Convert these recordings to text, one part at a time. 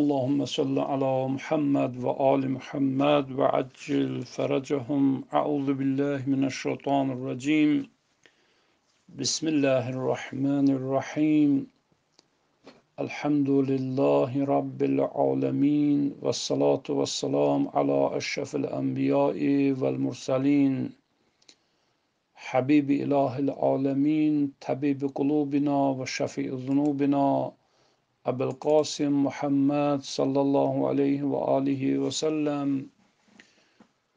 اللهم صل على محمد وآل محمد وعجل فرجهم أعوذ بالله من الشيطان الرجيم بسم الله الرحمن الرحيم الحمد لله رب العالمين والصلاة والسلام على أشرف الأنبياء والمرسلين حبيب إله العالمين طبيب قلوبنا وشفيع ذنوبنا أبا القاسم محمد صلى الله عليه وآله وسلم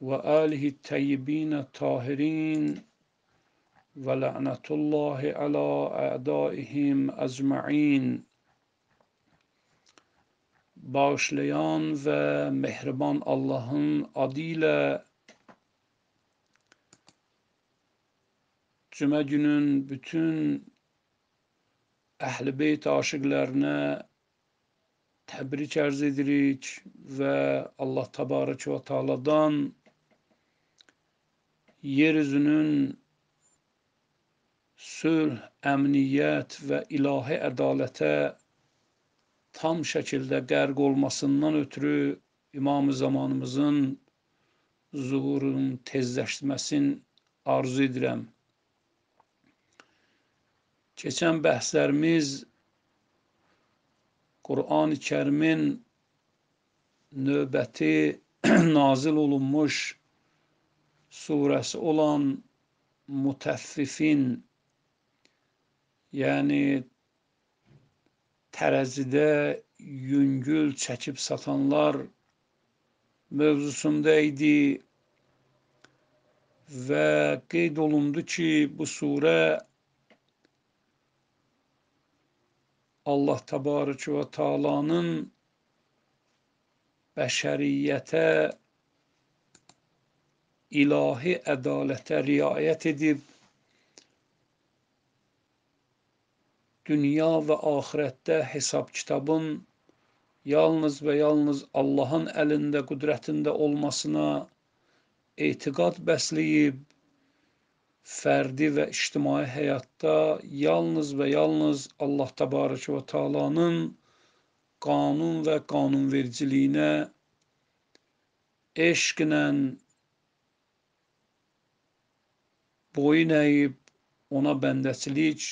وآله الطيبين الطاهرين ولعنة الله على أعدائهم أجمعين باشليان ومهربان اللهم Allah'ın adıyla Cuma günün əhl-i beyt aşiqlərinə təbrik ərz edirik və Allah təbarək və taaladan yer üzünün sülh, əmniyyət və ilahi ədalətə tam şəkildə qərq olmasından ötürü imam zamanımızın zuhurun tezləşməsini arzu edirəm. Keçən bəhslərimiz Qur'an-ı Kərimin növbəti nazil olunmuş surəsi olan Mutəffifin, yəni tərəzidə yüngül çəkib satanlar mövzusunda idi və qeyd olundu ki, bu surə Allah təbarəkü və taalanın bəşəriyyətə ilahi ədalətə riayət edib dünya və axirətdə hesab kitabın yalnız və yalnız Allahın əlində, qüdrətində olmasına etiqad bəsləyib fərdi və ictimai həyatda yalnız və yalnız Allah təbarək və təalanın qanun və qanunvericiliyinə eşqlə boyun əyib ona bəndəçilik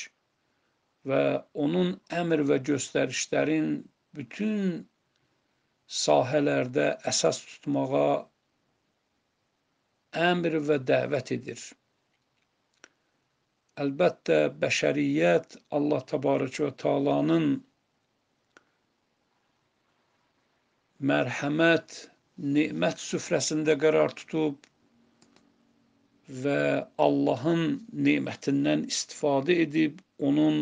və onun əmr və göstərişlərin bütün sahələrdə əsas tutmağa əmr və dəvət edir. Əlbəttə bəşəriyyət Allah təbarək və təalanın mərhəmət, nemət süfrəsində qərar tutub və Allahın nemətindən istifadə edib onun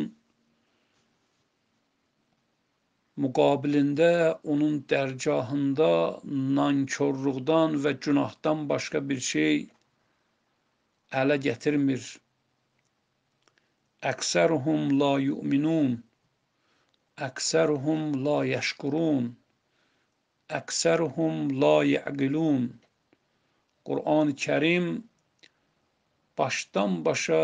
müqabilində onun dərgahında nankörlükdən və günahdan başqa bir şey ələ gətirmir. Əksəruhum la yu'minun. Əksəruhum la yəşkurun. Əksəruhum la yəqilun. Qur'an-ı Kerim başdan başa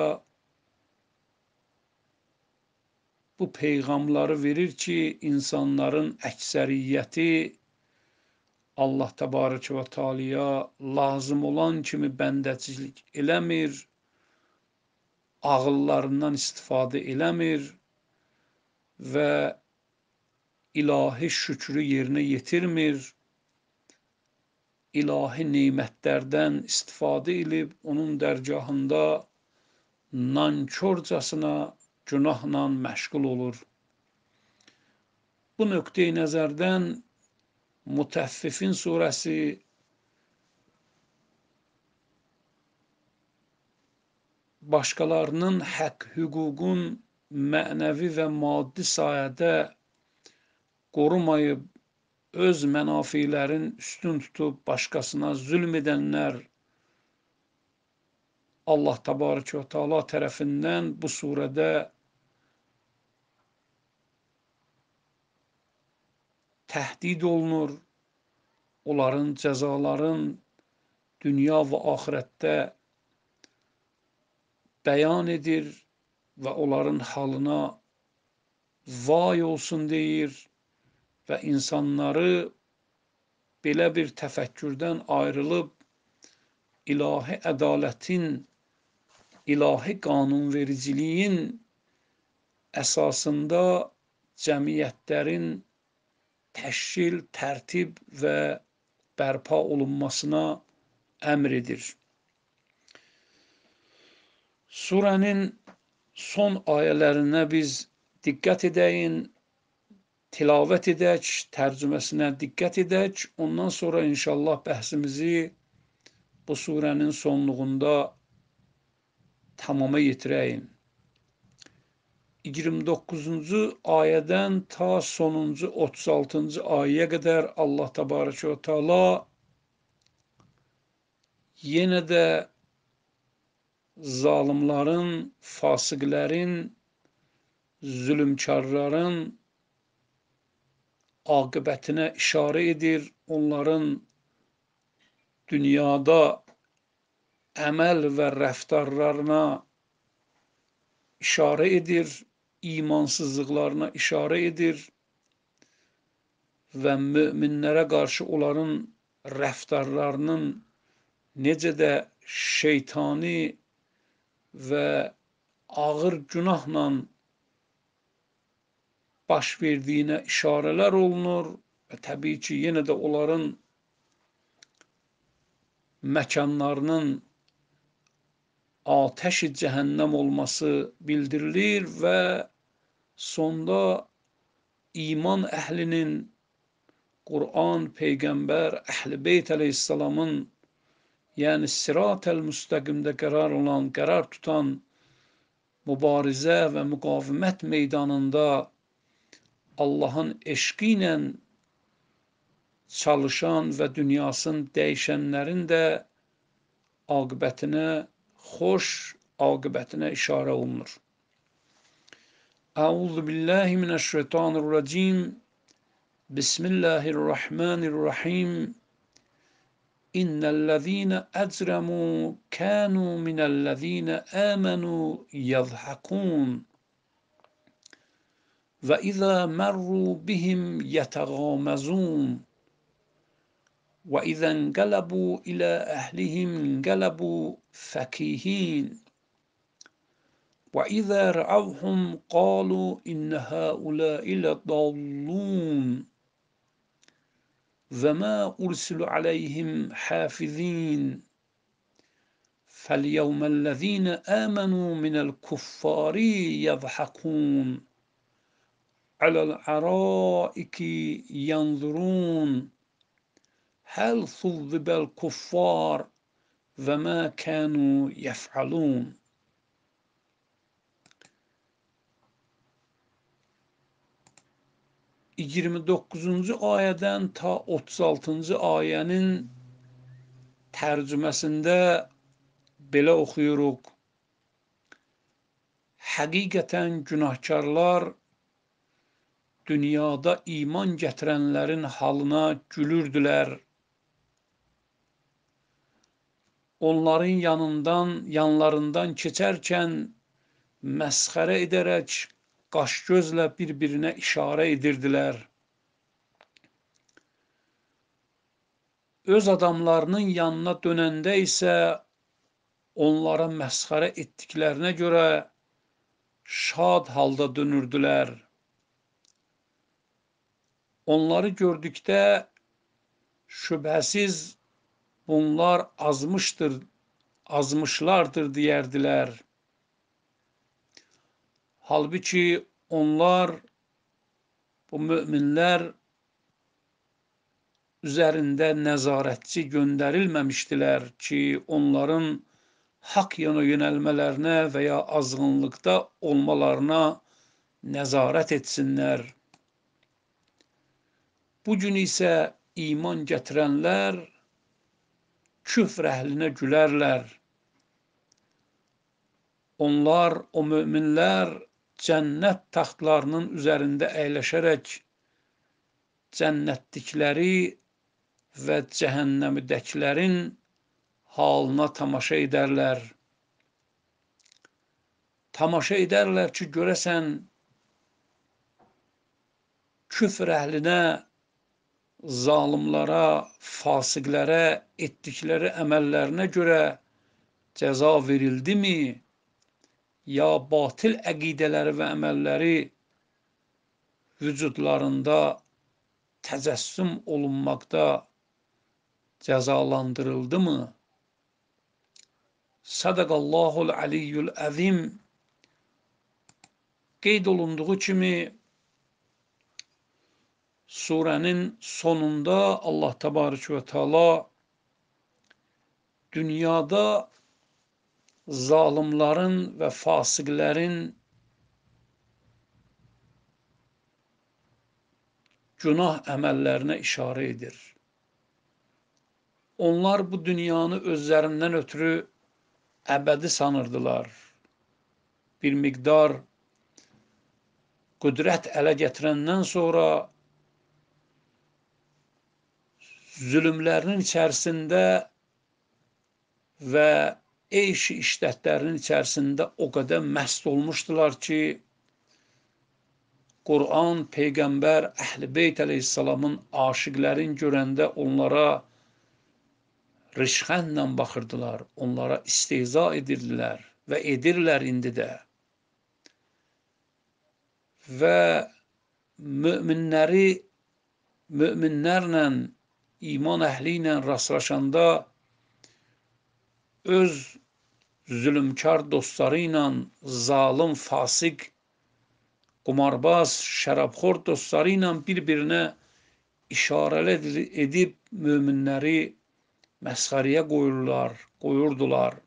bu peyğamları verir ki, insanların əksəriyyəti Allah təbarək və taliya lazım olan kimi bəndəcilik eləmir, ağıllarından istifadə eləmir və ilahi şükrü yerinə yetirmir. İlahi nemətlərdən istifadə edib onun dərgahında nankorcasına günahla məşğul olur. Bu nöqteyi nəzərdən Mütəffifin surəsi başqalarının haqq, hüququn mənəvi və maddi sayədə qorumayıb, öz mənafilərin üstün tutub başqasına zülm edənlər Allah təbarək və təala tərəfindən bu surədə təhdid olunur. Onların cəzaların dünya və axirətdə bəyan edir və onların halına vay olsun deyir və insanları belə bir təfəkkürdən ayrılıb ilahi ədalətin, ilahi qanunvericiliyin əsasında cəmiyyətlərin təşkil, tərtib və bərpa olunmasına əmr edir. Surənin son ayələrinə biz diqqət edəyin, tilavət edək, tərcüməsinə diqqət edək. Ondan sonra inşallah bəhsimizi bu surənin sonluğunda tamama yetirəyin. 29-cu ayədən ta sonuncu 36-cı ayəyə qədər Allah təbarəkə və təala yenə də zalimlərin, fasıqlərin, zülmkarların aqibətinə işarə edir. Onların dünyada əməl və rəftarlarına işarə edir, imansızlıqlarına işarə edir və möminlərə qarşı onların rəftarlarının necə də şeytani və ağır günahla baş verdiyinə işarələr olunur və təbii ki, yenə də onların məkanlarının atəşi cəhənnəm olması bildirilir və sonda iman əhlinin Quran, Peyğəmbər, Əhl-i Beyt əleyhissalamın yəni siratel müstəqimdə qərar olan, qərar tutan mübarizə və müqavimət meydanında Allahın eşqi ilə çalışan və dünyasını dəyişənlərin də aqibətinə xoş aqibətinə işarə olunur. Əuzu billahi minəşşeytanirracim. Bismillahirrahmanirrahim. إن الذين أجرموا كانوا من الذين آمنوا يضحكون وإذا مروا بهم يتغامزون وإذا انقلبوا إلى أهلهم انقلبوا فكيهين وإذا رأوهم قالوا إن هؤلاء لضالون وما أرسل عليهم حافظين فاليوم الذين آمنوا من الكفار يضحكون على العرائك ينظرون هل صذب الكفار وما كانوا يفعلون 29-cu ayədən ta 36-cı ayənin tərcüməsində belə oxuyuruq. Həqiqətən günahkarlar dünyada iman gətirənlərin halına gülürdülər. Onların yanından, yanlarından keçərkən məsxərə edərək qaş gözlə bir-birinə işarə edirdilər. Öz adamlarının yanına dönəndə isə onlara məsxərə etdiklərinə görə şad halda dönürdülər. Onları gördükdə şübhəsiz bunlar azmışdır, azmışlardır deyərdilər.'' Halbuki onlar bu möminlər üzərində nəzarətçi göndərilməmişdilər ki, onların haqq yana yönəlmələrinə və ya azğınlıqda olmalarına nəzarət etsinlər. Bu gün isə iman gətirənlər küfr əhlinə gülərlər. Onlar, o möminlər cənnət taxtlarının üzərində əyləşərək cənnətdikləri və cəhənnəmdəkilərin halına tamaşa edərlər. Tamaşa edərlər ki, görəsən küfr əhlinə, zalimlara, fasiqlərə etdikləri əməllərinə görə cəza verildimi? mi? ya batil əqidələri və əməlləri vücudlarında təcəssüm olunmaqda cəzalandırıldımı? Sadəqallahul aliyyul əzim qeyd olunduğu kimi surənin sonunda Allah təbarək və təala dünyada zalimlərin və fasiqlərin günah əməllərinə işarə edir. Onlar bu dünyanı özlərindən ötürü əbədi sanırdılar. Bir miqdar qüdrət ələ gətirəndən sonra zülmlərinin içərisində və eyşi işlətlərinin içərisində o qədər məst olmuşdular ki, Quran, Peyğəmbər, Əhl-Beyt əleyhissalamın aşiqlərin görəndə onlara rişxənlə baxırdılar, onlara istehza edirdilər və edirlər indi də. Və möminləri möminlərlə, iman əhli ilə rastlaşanda öz zülmkar dostları ilə zalım fasiq, qumarbaz, şərabxor dostları ilə bir-birinə işarələ edib möminləri məsxəriyə qoyurlar, qoyurdular.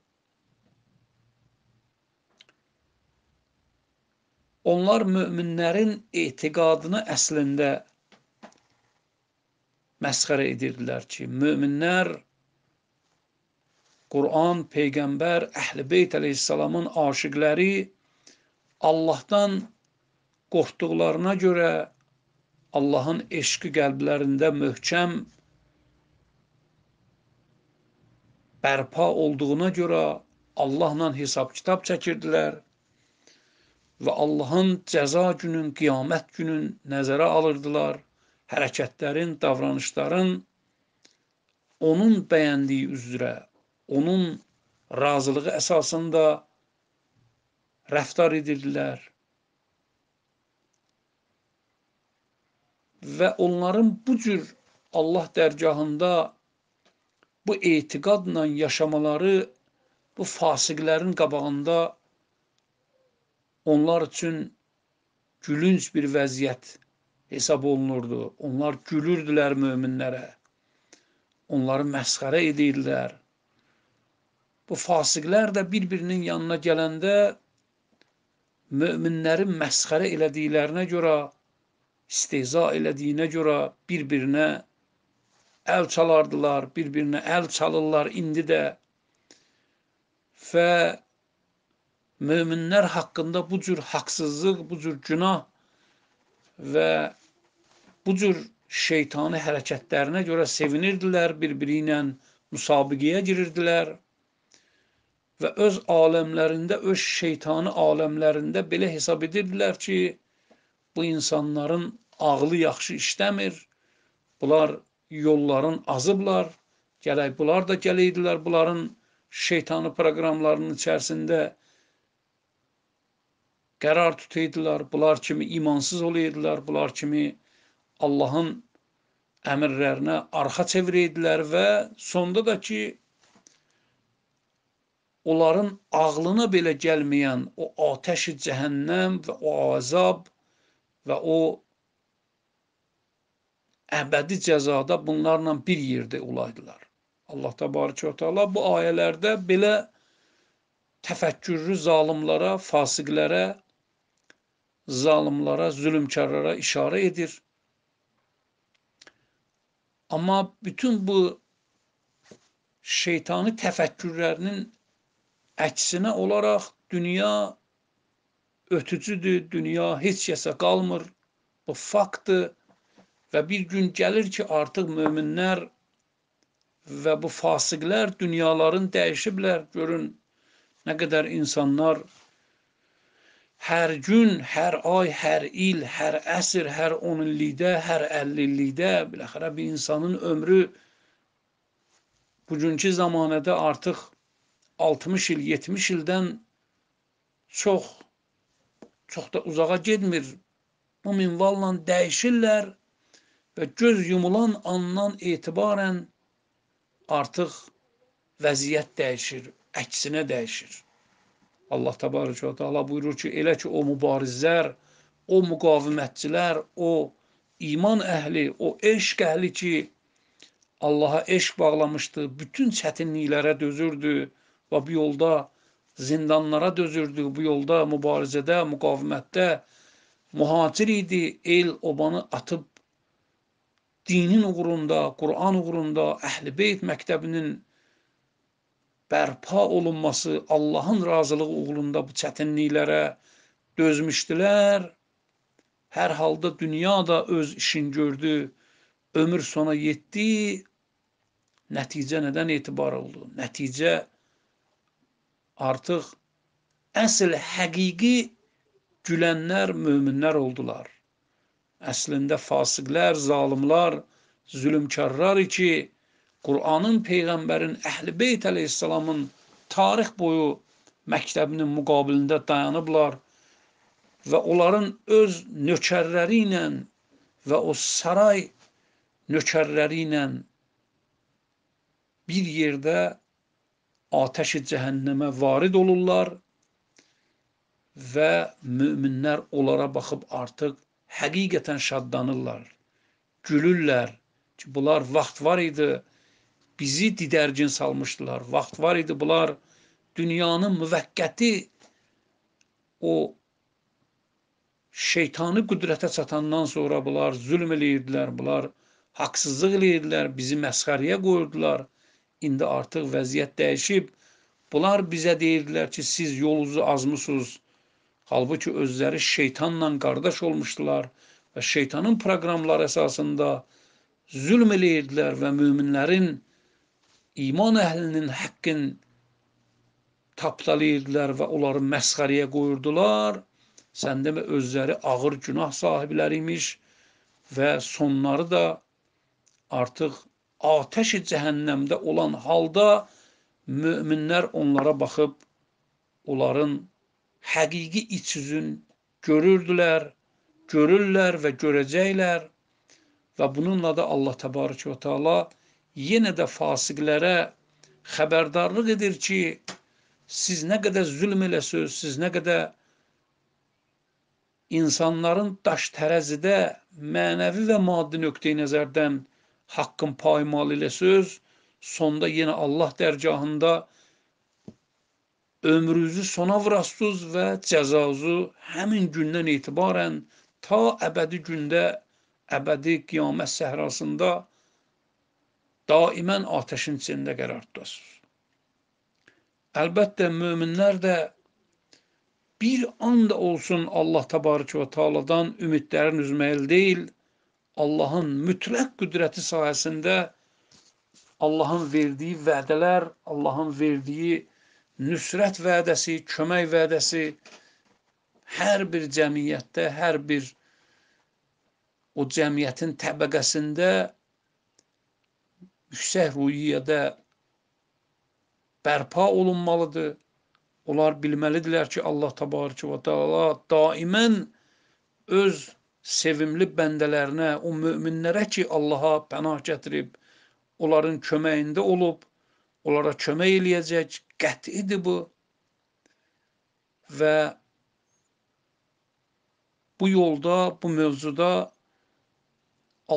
Onlar möminlərin etiqadını əslində məsxərə edirdilər ki, möminlər Quran, Peyğəmbər, Əhl-i Beyt əleyhissalamın aşiqləri Allahdan qorxduqlarına görə Allahın eşqi qəlblərində möhkəm bərpa olduğuna görə Allahla hesab-kitab çəkirdilər və Allahın cəza günün, qiyamət günün nəzərə alırdılar. Hərəkətlərin, davranışların onun bəyəndiyi üzrə, onun razılığı əsasında rəftar edirdilər. Və onların bu cür Allah dərgahında bu etiqadla yaşamaları bu fasiqlərin qabağında onlar üçün gülünc bir vəziyyət hesab olunurdu. Onlar gülürdülər möminlərə. Onları məsxərə edirdilər bu fasiqlər də bir-birinin yanına gələndə möminlərin məsxərə elədiklərinə görə, istehza elədiyinə görə bir-birinə əl çalardılar, bir-birinə əl çalırlar indi də. Və möminlər haqqında bu cür haqsızlıq, bu cür günah və bu cür şeytani hərəkətlərinə görə sevinirdilər, bir-biri ilə müsabiqəyə girirdilər və öz aləmlərində, öz şeytanı aləmlərində belə hesab edirdilər ki, bu insanların ağlı yaxşı işləmir, bunlar yolların azıblar, gələk bunlar da gələydilər bunların şeytanı proqramlarının içərisində qərar tutaydılar, bunlar kimi imansız olaydilər, bunlar kimi Allahın əmrlərinə arxa çevirəydilər və sonda da ki, onların ağlına belə gəlməyən o atəşi cəhənnəm və o azab və o əbədi cəzada bunlarla bir yerdə olaydılar. Allah təbarəkə və təala bu ayələrdə belə təfəkkürlü zalımlara, fasiqlərə, zalımlara, zülmkarlara işarə edir. Amma bütün bu şeytani təfəkkürlərinin Əksinə olaraq dünya ötücüdür, dünya heç kəsə qalmır. Bu faktdır və bir gün gəlir ki, artıq möminlər və bu fasiqlər dünyaların dəyişiblər. Görün nə qədər insanlar hər gün, hər ay, hər il, hər əsr, hər 10 illikdə, hər 50 illikdə biləxərə bir insanın ömrü bugünkü zamanədə artıq 60 il, 70 ildən çox çox da uzağa getmir. Bu minvalla dəyişirlər və göz yumulan andan etibarən artıq vəziyyət dəyişir, əksinə dəyişir. Allah təbarəkə və təala buyurur ki, elə ki o mübarizlər, o müqavimətçilər, o iman əhli, o eşq əhli ki, Allaha eşq bağlamışdı, bütün çətinliklərə dözürdü, və bu yolda zindanlara dözürdü, bu yolda mübarizədə, müqavimətdə mühacir idi, el obanı atıb dinin uğrunda, Quran uğrunda Əhl-i Beyt məktəbinin bərpa olunması, Allahın razılığı uğrunda bu çətinliklərə dözmüşdülər. Hər halda dünya da öz işin gördü. Ömür sona yetdi. Nəticə nədən etibar oldu? Nəticə artıq əsl həqiqi gülənlər möminlər oldular. Əslində fasiqlər, zalimlar, zülmkarlar ki, Qur'anın peyğəmbərin Əhl-i Beyt əleyhissalamın tarix boyu məktəbinin müqabilində dayanıblar və onların öz nökərləri ilə və o saray nökərləri ilə bir yerdə ateşi cəhənnəmə varid olurlar və möminlər onlara baxıb artıq həqiqətən şadlanırlar, gülürlər ki, bunlar vaxt var idi, bizi didərgin salmışdılar, vaxt var idi, bunlar dünyanın müvəqqəti o şeytanı qüdrətə çatandan sonra bunlar zülm eləyirdilər, bunlar haqsızlıq eləyirdilər, bizi məsxəriyə qoyurdular, İndi artıq vəziyyət dəyişib. Bunlar bizə deyirdilər ki, siz yolunuzu azmısınız. Halbuki özləri şeytanla qardaş olmuşdular və şeytanın proqramları əsasında zülm eləyirdilər və möminlərin iman əhlinin haqqın tapdalayırdılar və onları məsxəriyə qoyurdular. Sən demə özləri ağır günah sahibləri imiş və sonları da artıq atəş-i cəhənnəmdə olan halda möminlər onlara baxıb onların həqiqi iç üzün görürdülər, görürlər və görəcəklər və bununla da Allah təbarək və təala yenə də fasiqlərə xəbərdarlıq edir ki, siz nə qədər zülm eləsiniz, siz nə qədər insanların daş tərəzidə mənəvi və maddi nöqteyi nəzərdən haqqın paymal ilə söz, sonda yenə Allah dərgahında ömrünüzü sona vurasınız və cəzazı həmin gündən etibarən ta əbədi gündə, əbədi qiyamət səhrasında daimən atəşin içində qərar tutasınız. Əlbəttə möminlər də bir anda olsun Allah təbarək və taaladan ümidlərin üzməyli deyil, Allahın mütləq qüdrəti sayəsində Allahın verdiyi vədələr, Allahın verdiyi nüsrət vədəsi, kömək vədəsi hər bir cəmiyyətdə, hər bir o cəmiyyətin təbəqəsində yüksək ruhiyyədə bərpa olunmalıdır. Onlar bilməlidirlər ki, Allah təbarəkə və təala daimən öz sevimli bəndələrinə, o möminlərə ki, Allaha pənah gətirib, onların köməyində olub, onlara kömək eləyəcək, qətidir bu. Və bu yolda, bu mövzuda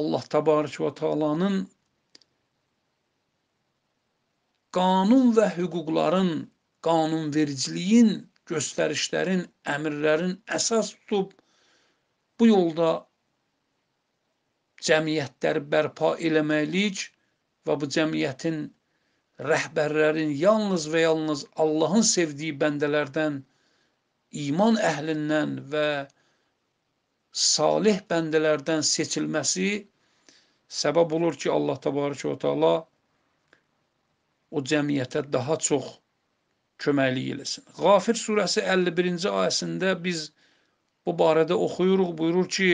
Allah təbarək və taalanın qanun və hüquqların, qanunvericiliyin, göstərişlərin, əmirlərin əsas tutub Bu yolda cəmiyyətləri bərpa eləməliyik və bu cəmiyyətin rəhbərlərin yalnız və yalnız Allahın sevdiyi bəndələrdən, iman əhlindən və salih bəndələrdən seçilməsi səbəb olur ki, Allah təbarəkə və təala o cəmiyyətə daha çox köməklik eləsin. Qafir surəsi 51-ci ayəsində biz Bu barədə oxuyuruq, buyurur ki: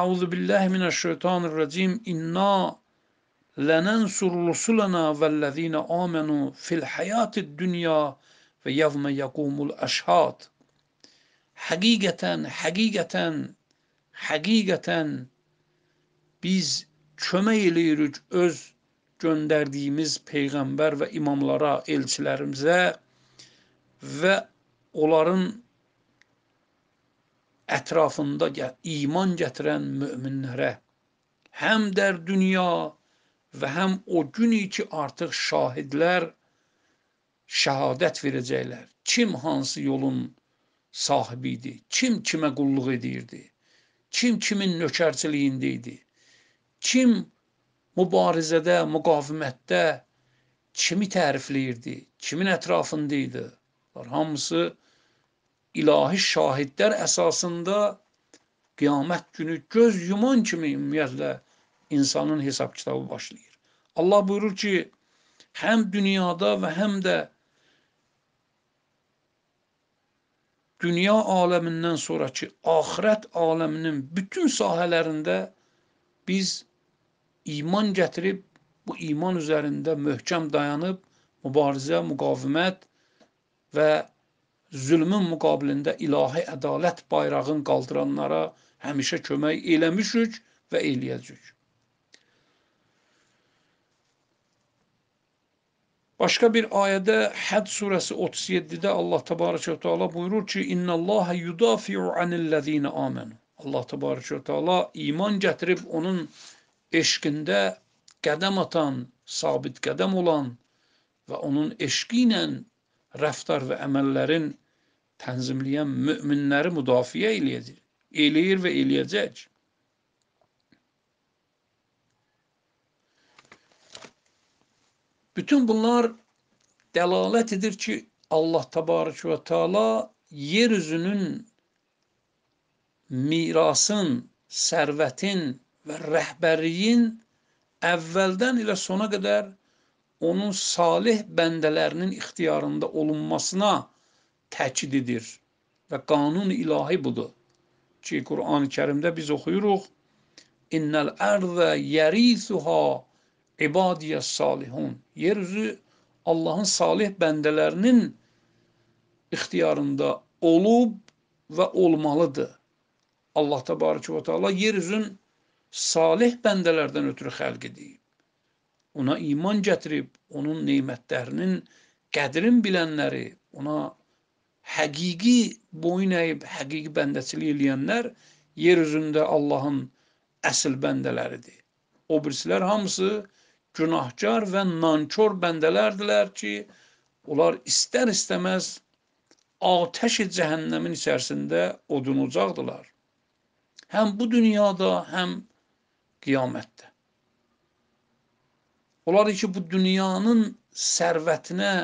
"Auzu billahi minəşşeytanirracim. İnna lanansur rusulana vellezina amanu fil hayatid dunya və yevme yaqumul əşhad." Həqiqətən, həqiqətən, həqiqətən biz kömək eləyirik öz göndərdiyimiz peyğəmbər və imamlara, elçilərimizə və onların ətrafında iman gətirən möminlərə həm dər dünya və həm o gün ki artıq şahidlər şəhadət verəcəklər. Kim hansı yolun sahibi idi? Kim kimə qulluq edirdi? Kim kimin nökərçiliyində idi? Kim mübarizədə, müqavimətdə kimi tərifləyirdi? Kimin ətrafında idi? Hamısı ilahi şahidlər əsasında qiyamət günü göz yuman kimi ümumiyyətlə insanın hesab kitabı başlayır. Allah buyurur ki, həm dünyada və həm də dünya aləmindən sonraki axirət aləminin bütün sahələrində biz iman gətirib, bu iman üzərində möhkəm dayanıb, mübarizə, müqavimət və zülmün müqabilində ilahi ədalət bayrağın qaldıranlara həmişə kömək eləmişük və eləyəcək. Başqa bir ayədə Həd surəsi 37-də Allah təbarəkə və təala buyurur ki: "İnnallaha yudafi'u anillezina amanu." Allah təbarəkə və təala iman gətirib onun eşqində qədəm atan, sabit qədəm olan və onun eşqi ilə rəftar və əməllərin tənzimləyən möminləri müdafiə eləyəcək. Eləyir və eləyəcək. Bütün bunlar dəlalət edir ki, Allah təbarək və təala yer üzünün mirasın, sərvətin və rəhbərliyin əvvəldən ilə sona qədər onun salih bəndələrinin ixtiyarında olunmasına təkididir və qanun ilahi budur ki, Qurani Kərimdə biz oxuyuruq. İnnal ərzə yərisuha ibadiyəs salihun. Yer üzü Allahın salih bəndələrinin ixtiyarında olub və olmalıdır. Allah təbarək və təala yer üzün salih bəndələrdən ötürü xəlq edib. Ona iman gətirib, onun nemətlərinin qədrin bilənləri, ona həqiqi boyun əyib həqiqi bəndəçilik eləyənlər yer üzündə Allahın əsl bəndələridir. O birisilər hamısı günahkar və nankor bəndələrdilər ki, onlar istər-istəməz atəş-i cəhənnəmin içərisində odunacaqdılar. Həm bu dünyada, həm qiyamətdə. Onlar ki, bu dünyanın sərvətinə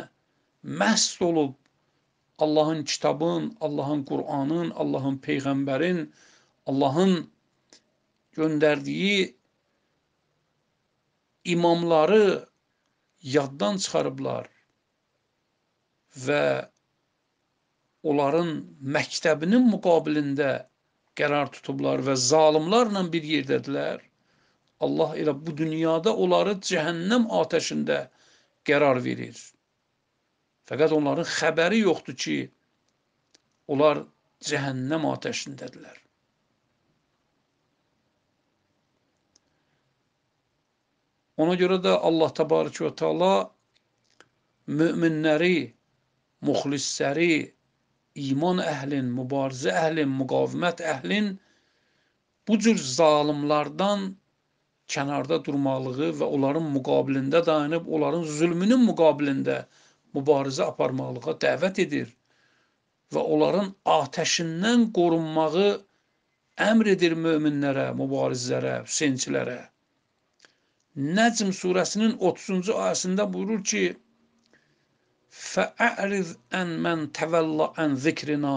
məst olub Allahın kitabın, Allahın Qur'anın, Allahın peyğəmbərin, Allahın göndərdiyi imamları yaddan çıxarıblar və onların məktəbinin müqabilində qərar tutublar və zalimlarla bir yerdədilər. Allah elə bu dünyada onları cəhənnəm atəşində qərar verir. Fəqət onların xəbəri yoxdur ki, onlar cəhənnəm atəşindədirlər. Ona görə də Allah təbarək və təala möminləri, muxlisləri, iman əhlin, mübarizə əhlin, müqavimət əhlin bu cür zalimlardan kənarda durmalığı və onların müqabilində dayanıb onların zülmünün müqabilində mübarizə aparmaqlığa dəvət edir və onların atəşindən qorunmağı əmr edir möminlərə, mübarizlərə, hüseynçilərə. Nəcm surəsinin 30-cu ayəsində buyurur ki: "Fa'rid an man tawalla an zikrina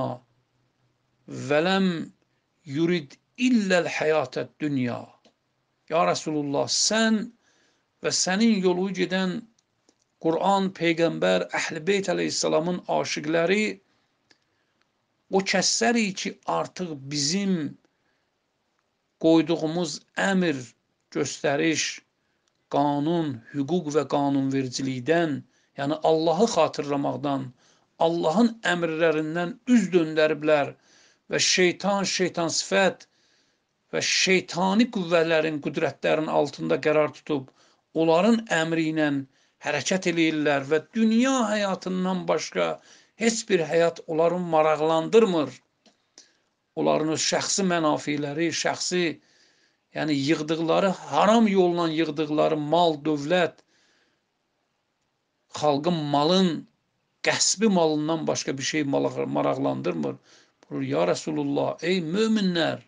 və lam yurid illa al-hayatad-dunya." Ya Rasulullah, sən və sənin yolu gedən Quran, Peyğəmbər, Əhl-Beyt əleyhissalamın aşiqləri o kəsləri ki, artıq bizim qoyduğumuz əmr, göstəriş, qanun, hüquq və qanunvericilikdən, yəni Allahı xatırlamaqdan, Allahın əmrlərindən üz döndəriblər və şeytan, şeytan sifət və şeytani qüvvələrin, qüdrətlərin altında qərar tutub, onların əmri ilə hərəkət eləyirlər və dünya həyatından başqa heç bir həyat onları maraqlandırmır. Onların öz şəxsi mənafiləri, şəxsi, yəni yığdıqları haram yolla yığdıqları mal, dövlət, xalqın malın, qəsbi malından başqa bir şey maraqlandırmır. Buyur, ya Resulullah, ey möminlər,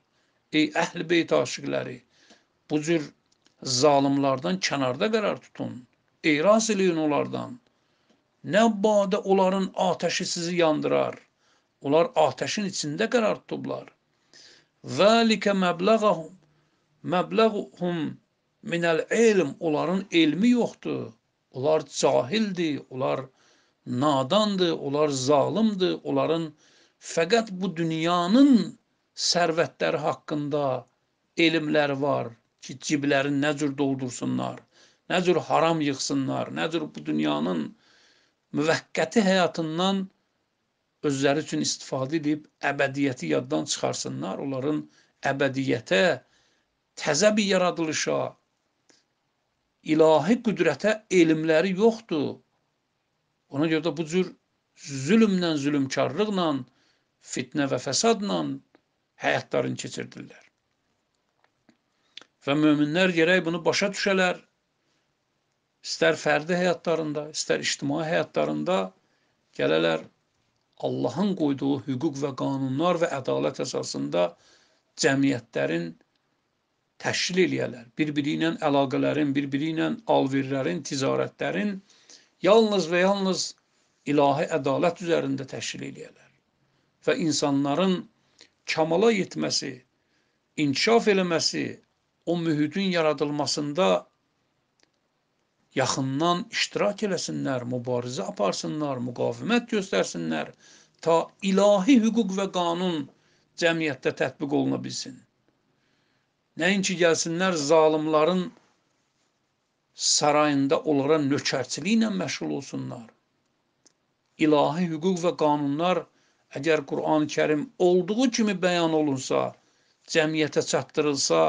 ey əhl-beyt aşıqları, bu cür zalimlardan kənarda qərar tutun. Eyras eləyin onlardan. Nə badə onların ateşi sizi yandırar. Onlar ateşin içində qərar tutublar. Zəlikə məbləğəhum. Məbləğhum minəl ilm. Onların elmi yoxdur. Onlar cahildir, onlar nadandır, onlar zalımdır. Onların fəqət bu dünyanın sərvətləri haqqında elmlər var ki, ciblərin nə cür doldursunlar nə cür haram yığsınlar, nə cür bu dünyanın müvəqqəti həyatından özləri üçün istifadə edib əbədiyyəti yaddan çıxarsınlar, onların əbədiyyətə, təzə bir yaradılışa, ilahi qüdrətə elmləri yoxdur. Ona görə də bu cür zülmlə, zülmkarlıqla, fitnə və fəsadla həyatlarını keçirdirlər. Və möminlər gərək bunu başa düşələr, istər fərdi həyatlarında, istər ictimai həyatlarında gələrlər Allahın qoyduğu hüquq və qanunlar və ədalət əsasında cəmiyyətlərin təşkil eləyərlər. Bir-biri ilə əlaqələrin, bir-biri ilə alverlərin, ticarətlərin yalnız və yalnız ilahi ədalət üzərində təşkil eləyərlər. Və insanların kamala yetməsi, inkişaf eləməsi, o mühitin yaradılmasında yaxından iştirak eləsinlər, mübarizə aparsınlar, müqavimət göstərsinlər, ta ilahi hüquq və qanun cəmiyyətdə tətbiq oluna bilsin. Nəinki gəlsinlər zalimların sarayında onlara nökərçiliklə məşğul olsunlar. İlahi hüquq və qanunlar əgər Qurani-Kərim olduğu kimi bəyan olunsa, cəmiyyətə çatdırılsa,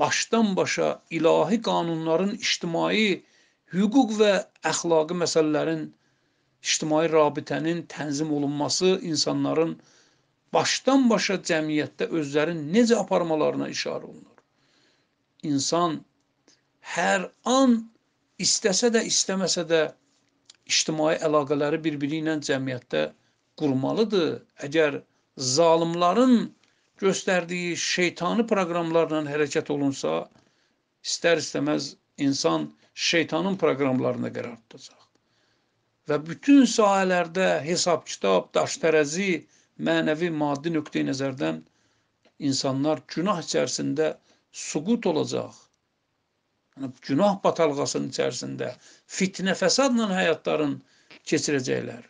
başdan başa ilahi qanunların ictimai hüquq və əxlaqi məsələlərin ictimai rabitənin tənzim olunması insanların başdan başa cəmiyyətdə özlərini necə aparmalarına işarə olunur. İnsan hər an istəsə də istəməsə də ictimai əlaqələri bir-biri ilə cəmiyyətdə qurmalıdır. Əgər zalimların göstərdiyi şeytani proqramlarla hərəkət olunsa, istər-istəməz insan şeytanın proqramlarına qərar tutacaq. Və bütün sahələrdə hesab-kitab, daş-tərəzi, mənəvi, maddi nöqteyi nəzərdən insanlar günah içərisində suqut olacaq. Yəni günah batalğasının içərisində fitnə fəsadla həyatların keçirəcəklər.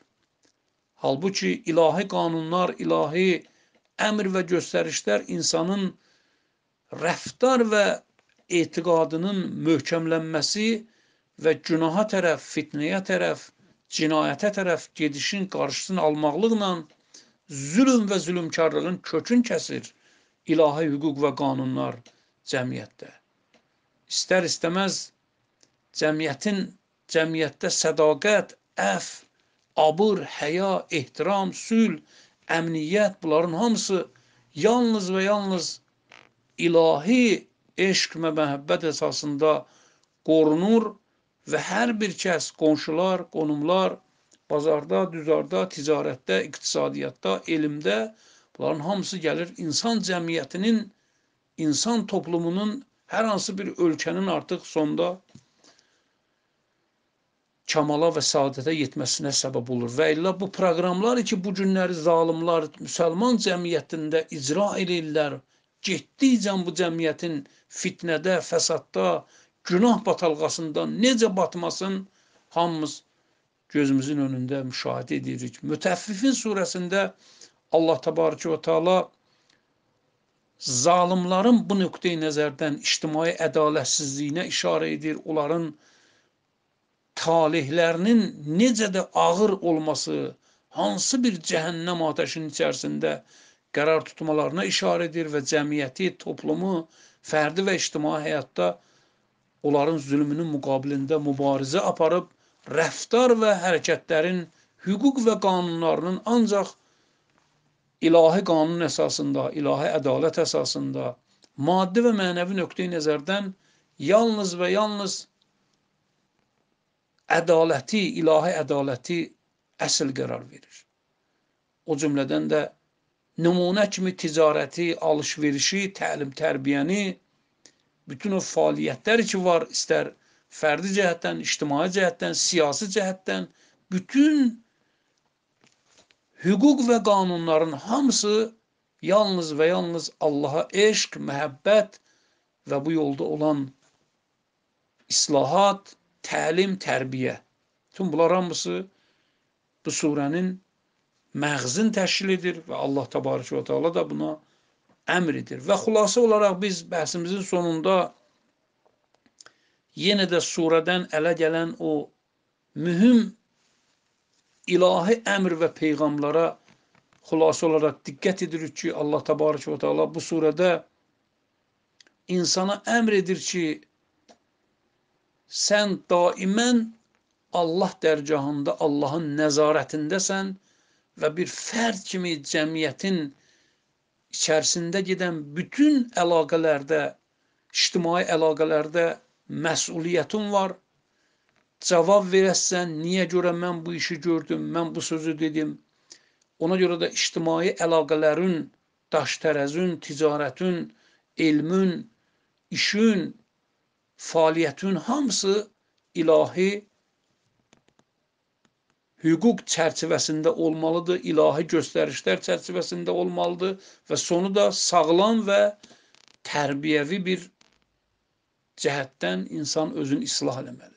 Halbuki ilahi qanunlar, ilahi əmr və göstərişlər insanın rəftar və etiqadının möhkəmlənməsi və günaha tərəf, fitnəyə tərəf, cinayətə tərəf gedişin qarşısını almaqlıqla zülm və zülmkarlığın kökün kəsir ilahi hüquq və qanunlar cəmiyyətdə. İstər istəməz cəmiyyətin cəmiyyətdə sədaqət, əf, abır, həya, ehtiram, sülh, əmniyyət bunların hamısı yalnız və yalnız ilahi eşq və məhəbbət əsasında qorunur və hər bir kəs, qonşular, qonumlar, bazarda, düzarda, ticarətdə, iqtisadiyyatda, elmdə bunların hamısı gəlir insan cəmiyyətinin, insan toplumunun hər hansı bir ölkənin artıq sonda kamala və saadətə yetməsinə səbəb olur. Və illə bu proqramlar ki, bu günləri zalimlar müsəlman cəmiyyətində icra edirlər, getdikcə bu cəmiyyətin fitnədə, fəsadda, günah batalğasında necə batmasın, hamımız gözümüzün önündə müşahidə edirik. Mütəffifin surəsində Allah təbarəkə və təala zalimların bu nöqteyi nəzərdən ictimai ədalətsizliyinə işarə edir, onların talihlərinin necə də ağır olması, hansı bir cəhənnəm atəşinin içərisində qərar tutmalarına işarə edir və cəmiyyəti, toplumu, fərdi və ictimai həyatda onların zülmünün müqabilində mübarizə aparıb, rəftar və hərəkətlərin hüquq və qanunlarının ancaq ilahi qanun əsasında, ilahi ədalət əsasında, maddi və mənəvi nöqteyi nəzərdən yalnız və yalnız ədaləti, ilahi ədaləti əsl qərar verir. O cümlədən də nümunə kimi ticarəti, alış-verişi, təlim-tərbiyəni, bütün o fəaliyyətlər ki var, istər fərdi cəhətdən, ictimai cəhətdən, siyasi cəhətdən, bütün hüquq və qanunların hamısı yalnız və yalnız Allaha eşq, məhəbbət və bu yolda olan islahat, təlim, tərbiyə. Bütün bunlar hamısı bu surənin məğzin təşkil edir və Allah təbarək və təala da buna əmr edir. Və xülasə olaraq biz bəhsimizin sonunda yenə də surədən ələ gələn o mühüm ilahi əmr və peyğəmlərə xülasə olaraq diqqət edirik ki, Allah təbarək və təala bu surədə insana əmr edir ki, sən daimən Allah dərgahında, Allahın nəzarətindəsən və bir fərd kimi cəmiyyətin içərisində gedən bütün əlaqələrdə, ictimai əlaqələrdə məsuliyyətin var. Cavab verəsən, niyə görə mən bu işi gördüm, mən bu sözü dedim. Ona görə də ictimai əlaqələrin, daştərəzün, ticarətin, elmin, işin, fəaliyyətin hamısı ilahi hüquq çərçivəsində olmalıdır, ilahi göstərişlər çərçivəsində olmalıdır və sonu da sağlam və tərbiyəvi bir cəhətdən insan özünü islah eləməlidir.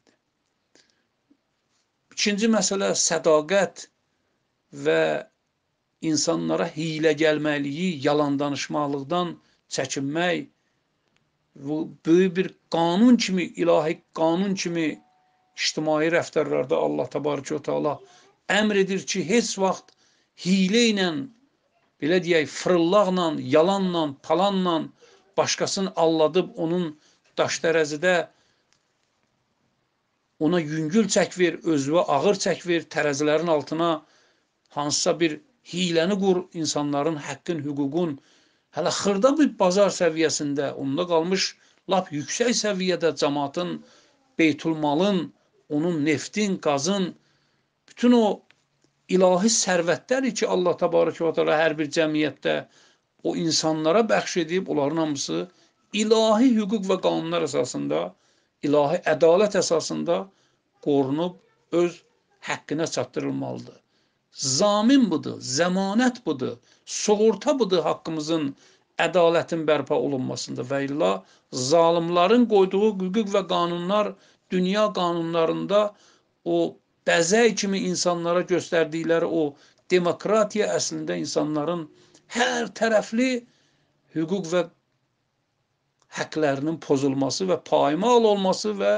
İkinci məsələ sədaqət və insanlara hiylə gəlməliyi, yalan danışmaqlıqdan çəkinmək, bu böyük bir qanun kimi, ilahi qanun kimi ictimai rəftarlarda Allah təbarəkə təala əmr edir ki, heç vaxt hilə ilə, belə deyək, fırıllaqla, yalanla, palanla başqasını alladıb onun daş tərəzidə ona yüngül çək ver, özünə ağır çək ver, tərəzilərin altına hansısa bir hiləni qur, insanların həqqin, hüququn hələ xırda bir bazar səviyyəsində, onda qalmış lap yüksək səviyyədə cəmatın, beytulmalın, onun neftin, qazın, bütün o ilahi sərvətləri ki, Allah təbarək və təala hər bir cəmiyyətdə o insanlara bəxş edib, onların hamısı ilahi hüquq və qanunlar əsasında, ilahi ədalət əsasında qorunub öz həqqinə çatdırılmalıdır zamin budur, zəmanət budur, sığorta budur haqqımızın ədalətin bərpa olunmasında və illa zalimların qoyduğu hüquq və qanunlar dünya qanunlarında o bəzək kimi insanlara göstərdikləri o demokratiya əslində insanların hər tərəfli hüquq və həqlərinin pozulması və paymal olması və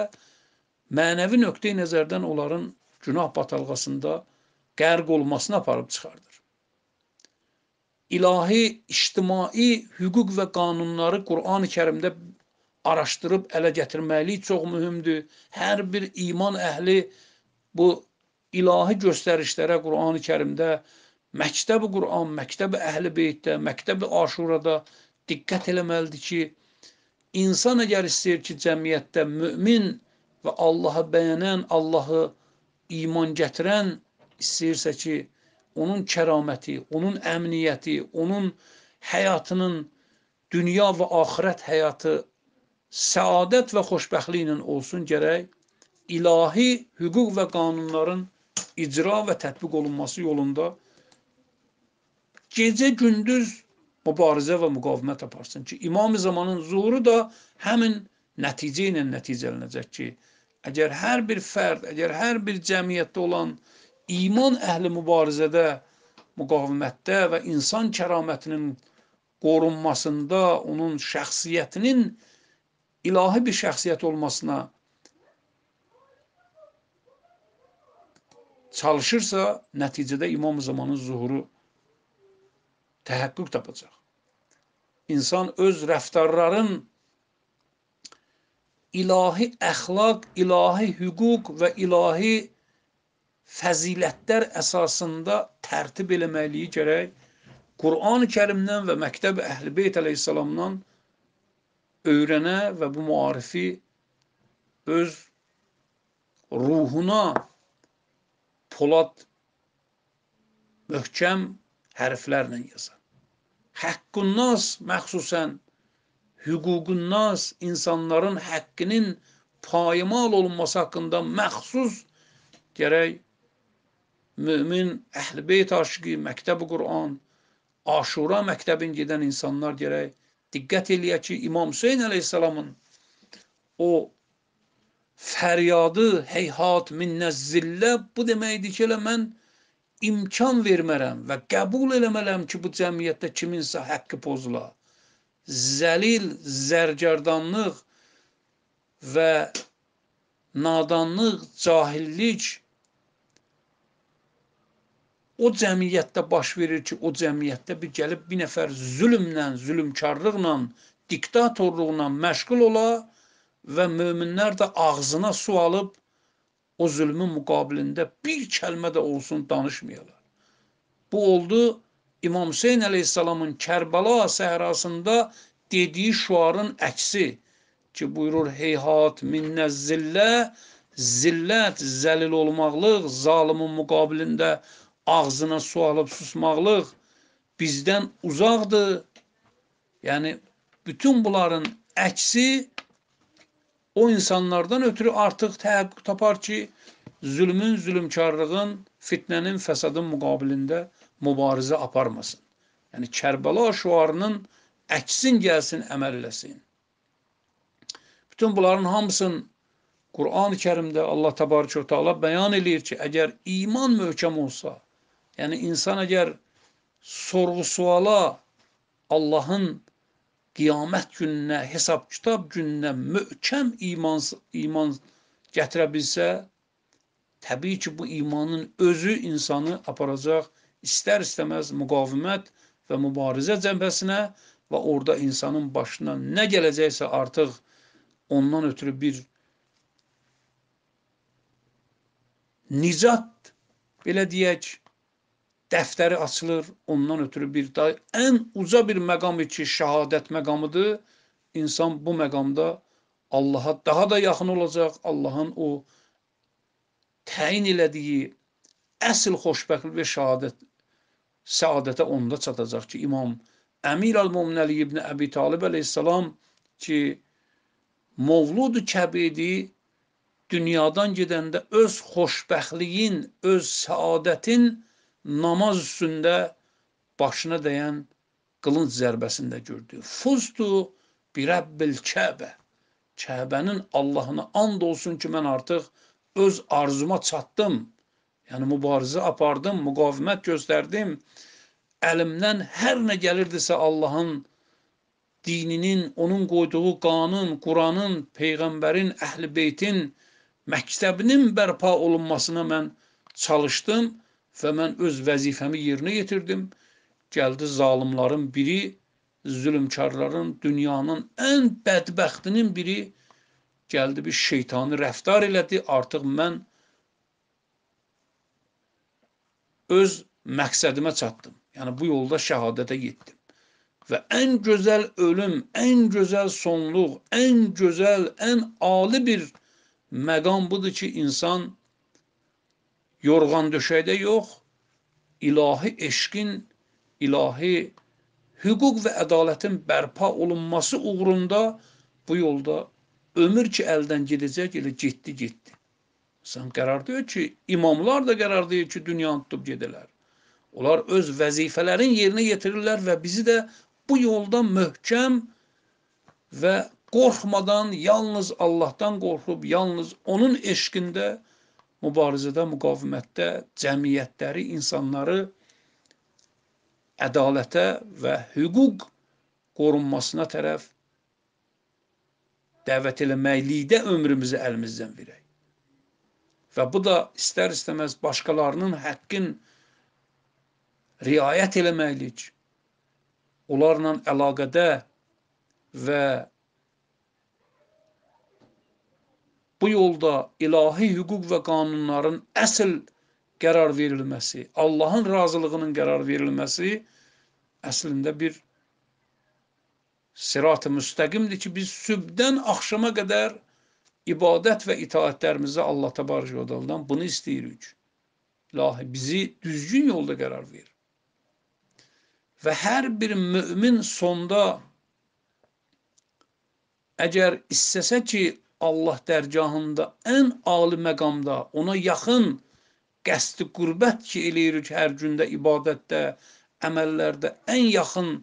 mənəvi nöqteyi nəzərdən onların günah batalğasında qərq olmasına aparıb çıxardır. İlahi ictimai hüquq və qanunları Qurani Kərimdə araşdırıb ələ gətirməklik çox mühümdür. Hər bir iman əhli bu ilahi göstərişlərə Qurani Kərimdə məktəbi Quran, məktəbi Əhl-i Beytdə, məktəbi Aşurada diqqət eləməlidir ki, insan əgər istəyir ki, cəmiyyətdə mömin və Allahı bəyənən, Allahı iman gətirən istəyirsə ki, onun kəraməti, onun əmniyyəti, onun həyatının dünya və axirət həyatı səadət və xoşbəxtliklə olsun gərək ilahi hüquq və qanunların icra və tətbiq olunması yolunda gecə gündüz mübarizə və müqavimət aparsın ki, imam zamanın zuhuru da həmin nəticə ilə nəticələnəcək ki, əgər hər bir fərd, əgər hər bir cəmiyyətdə olan iman əhli mübarizədə, müqavimətdə və insan kəramətinin qorunmasında onun şəxsiyyətinin ilahi bir şəxsiyyət olmasına çalışırsa, nəticədə imam zamanın zuhuru təhəqqüq tapacaq. İnsan öz rəftarların ilahi əxlaq, ilahi hüquq və ilahi fəzilətlər əsasında tərtib eləməliyi gərək Qur'an-ı Kərimdən və məktəb Əhl-i Beyt əleyhissalamdan öyrənə və bu müarifi öz ruhuna Polad möhkəm hərflərlə yazar. Həqqunnas məxsusən hüququnnas insanların həqqinin payimal olunması haqqında məxsus gərək mümin, əhl-i beyt aşıqı, məktəb-i Qur'an, aşura məktəbin gedən insanlar gərək diqqət eləyək ki, İmam Hüseyin əleyhissalamın o fəryadı, heyhat, minnəzzillə bu deməkdir ki, elə mən imkan vermərəm və qəbul eləmələm ki, bu cəmiyyətdə kiminsə haqqı pozula. Zəlil, zərgərdanlıq və nadanlıq, cahillik o cəmiyyətdə baş verir ki, o cəmiyyətdə bir gəlib bir nəfər zülmlə, zülmkarlıqla, diktatorluqla məşğul ola və möminlər də ağzına su alıb o zülmün müqabilində bir kəlmə də olsun danışmayalar. Bu oldu İmam Hüseyn əleyhissalamın Kərbəla səhrasında dediyi şuarın əksi ki, buyurur heyhat minnə zillə, zillət, zəlil olmaqlıq, zalimin müqabilində olmaqlıq ağzına su alıb susmaqlıq bizdən uzaqdır. Yəni bütün bunların əksi o insanlardan ötürü artıq təhaqqüq tapar ki, zülmün, zülmkarlığın, fitnənin, fəsadın müqabilində mübarizə aparmasın. Yəni Kərbəla şüarının əksin gəlsin, əməl eləsin. Bütün bunların hamısını Qur'an-ı Kərimdə Allah təbarək və təala bəyan eləyir ki, əgər iman möhkəm olsa, Yəni insan əgər sorğu-suala Allahın qiyamət gününə, hesab-kitab gününə möhkəm iman iman gətirə bilsə, təbii ki, bu imanın özü insanı aparacaq istər-istəməz müqavimət və mübarizə cəbhəsinə və orada insanın başına nə gələcəksə artıq ondan ötürü bir nicat belə deyək, dəftəri açılır, ondan ötürü bir day ən uca bir məqam ki, şahadət məqamıdır. İnsan bu məqamda Allaha daha da yaxın olacaq. Allahın o təyin elədiyi əsl xoşbəxtlik və şahadət səadətə onda çatacaq ki, İmam Əmir Əl-Mömin Əli ibn Əbi Talib əleyhissalam ki, Movlud-u Kəbidi dünyadan gedəndə öz xoşbəxtliyin, öz səadətin namaz üstündə başına dəyən qılınc zərbəsini də gördü. Fuztu bi Rəbbil Kəbə. Kəbənin Allahına and olsun ki, mən artıq öz arzuma çatdım. Yəni mübarizə apardım, müqavimət göstərdim. Əlimdən hər nə gəlirdisə Allahın dininin, onun qoyduğu qanun, Quranın, peyğəmbərin, əhl-beytin məktəbinin bərpa olunmasına mən çalışdım və mən öz vəzifəmi yerinə yetirdim. Gəldi zalımların biri, zülmkarların, dünyanın ən bədbəxtinin biri gəldi bir şeytanı rəftar elədi. Artıq mən öz məqsədimə çatdım. Yəni bu yolda şəhadətə getdim. Və ən gözəl ölüm, ən gözəl sonluq, ən gözəl, ən ali bir məqam budur ki, insan yorğan döşəkdə yox, ilahi eşqin, ilahi hüquq və ədalətin bərpa olunması uğrunda bu yolda ömür ki əldən gedəcək elə getdi, getdi. Sən qərar deyir ki, imamlar da qərar deyir ki, dünyanı tutub gedilər. Onlar öz vəzifələrin yerinə yetirirlər və bizi də bu yolda möhkəm və qorxmadan, yalnız Allahdan qorxub, yalnız onun eşqində, mübarizədə, müqavimətdə cəmiyyətləri, insanları ədalətə və hüquq qorunmasına tərəf dəvət eləməklikdə ömrümüzü əlimizdən verək. Və bu da istər-istəməz başqalarının haqqın riayət eləməklik, onlarla əlaqədə və bu yolda ilahi hüquq və qanunların əsl qərar verilməsi, Allahın razılığının qərar verilməsi əslində bir sirat-ı müstəqimdir ki, biz sübdən axşama qədər ibadət və itaətlərimizi Allah təbarək odaldan bunu istəyirik. İlahi bizi düzgün yolda qərar verir. Və hər bir mümin sonda əgər istəsə ki, Allah dərgahında ən ali məqamda ona yaxın qəsdi qurbət ki eləyirik hər gündə ibadətdə, əməllərdə ən yaxın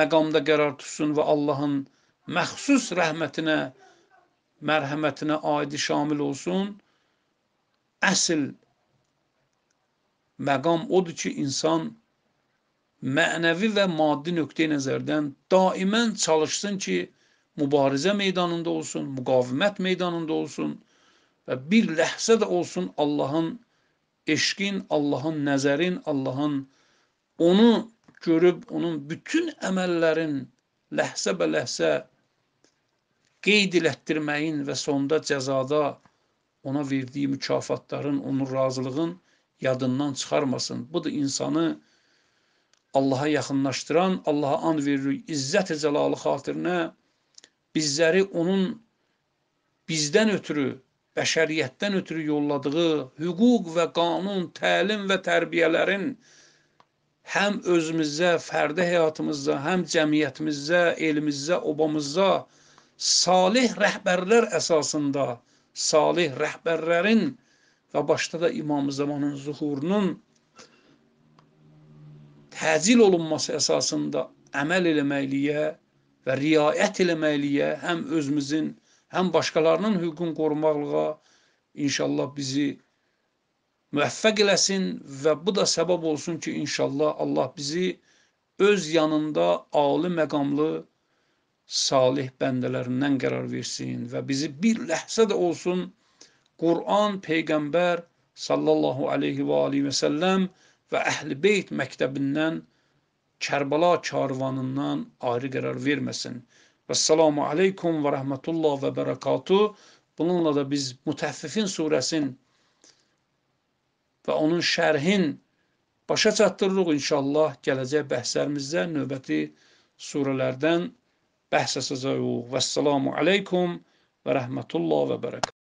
məqamda qərar tutsun və Allahın məxsus rəhmətinə, mərhəmətinə aidi şamil olsun. Əsl məqam odur ki, insan mənəvi və maddi nöqteyi nəzərdən daimən çalışsın ki, mübarizə meydanında olsun, müqavimət meydanında olsun və bir ləhzə də olsun Allahın eşqin, Allahın nəzərin, Allahın onu görüb, onun bütün əməllərin ləhzə bə ləhzə qeyd elətdirməyin və sonda cəzada ona verdiyi mükafatların, onun razılığın yadından çıxarmasın. Bu da insanı Allaha yaxınlaşdıran, Allaha an verir, izzət-i cəlalı xatirinə bizləri onun bizdən ötürü, bəşəriyyətdən ötürü yolladığı hüquq və qanun, təlim və tərbiyələrin həm özümüzə, fərdi həyatımızda, həm cəmiyyətimizə, elimizə, obamızda salih rəhbərlər əsasında, salih rəhbərlərin və başda da imam zamanın zuhurunun təcil olunması əsasında əməl eləməkliyə və riayət eləməkliyə həm özümüzün, həm başqalarının hüququnu qorumaqlığa inşallah bizi müvəffəq eləsin və bu da səbəb olsun ki, inşallah Allah bizi öz yanında ali məqamlı salih bəndələrindən qərar versin və bizi bir ləhzə də olsun Quran, Peyğəmbər sallallahu aleyhi və alihi və səlləm və əhl-i beyt məktəbindən Kərbəla karvanından ayrı qərar verməsin. Vəssalamu aleykum və rəhmətullah və bərəkatuh. Bununla da biz Mütəffifin surəsin və onun şərhin başa çatdırırıq inşallah gələcək bəhslərimizdə növbəti surələrdən bəhs açacağıq. Vəssalamu aleykum və rəhmətullah və bərəkatuh.